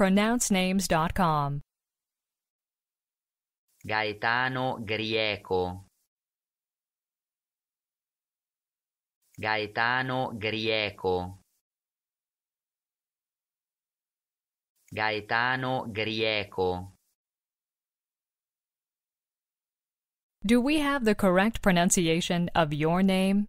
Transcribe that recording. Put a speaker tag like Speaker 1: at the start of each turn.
Speaker 1: pronouncenames.com.
Speaker 2: Gaetano Grieco Gaetano Grieco Gaetano Grieco
Speaker 1: Do we have the correct pronunciation of your name?